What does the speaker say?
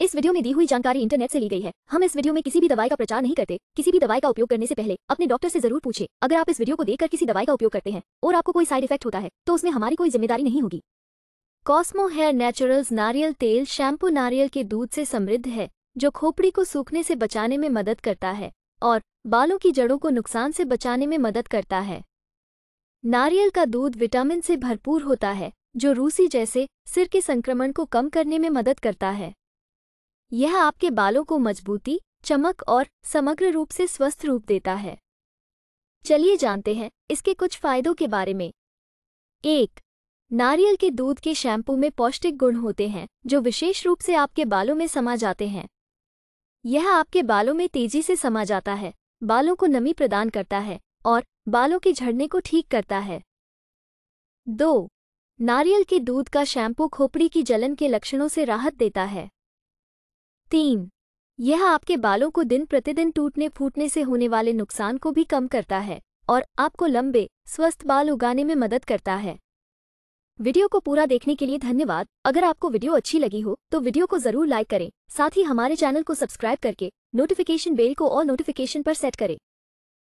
इस वीडियो में दी हुई जानकारी इंटरनेट से ली गई है हम इस वीडियो में किसी भी दवाई का प्रचार नहीं करते किसी भी दवाई का उपयोग करने से पहले अपने डॉक्टर से जरूर पूछे अगर आप इस वीडियो को देखकर किसी दवाई का उपयोग करते हैं और आपको कोई साइड इफेक्ट होता है तो उसमें हमारी कोई जिम्मेदारी नहीं होगी कॉस्मो हेयर नेचुरल्स नारियल तेल शैम्पू नारियल के दूध से समृद्ध है जो खोपड़ी को सूखने से बचाने में मदद करता है और बालों की जड़ों को नुकसान से बचाने में मदद करता है नारियल का दूध विटामिन से भरपूर होता है जो रूसी जैसे सिर के संक्रमण को कम करने में मदद करता है यह आपके बालों को मजबूती चमक और समग्र रूप से स्वस्थ रूप देता है चलिए जानते हैं इसके कुछ फायदों के बारे में एक नारियल के दूध के शैम्पू में पौष्टिक गुण होते हैं जो विशेष रूप से आपके बालों में समा जाते हैं यह आपके बालों में तेजी से समा जाता है बालों को नमी प्रदान करता है और बालों के झड़ने को ठीक करता है दो नारियल के दूध का शैम्पू खोपड़ी की जलन के लक्षणों से राहत देता है तीन यह आपके बालों को दिन प्रतिदिन टूटने फूटने से होने वाले नुकसान को भी कम करता है और आपको लंबे स्वस्थ बाल उगाने में मदद करता है वीडियो को पूरा देखने के लिए धन्यवाद अगर आपको वीडियो अच्छी लगी हो तो वीडियो को जरूर लाइक करें साथ ही हमारे चैनल को सब्सक्राइब करके नोटिफिकेशन बेल को और नोटिफिकेशन पर सेट करें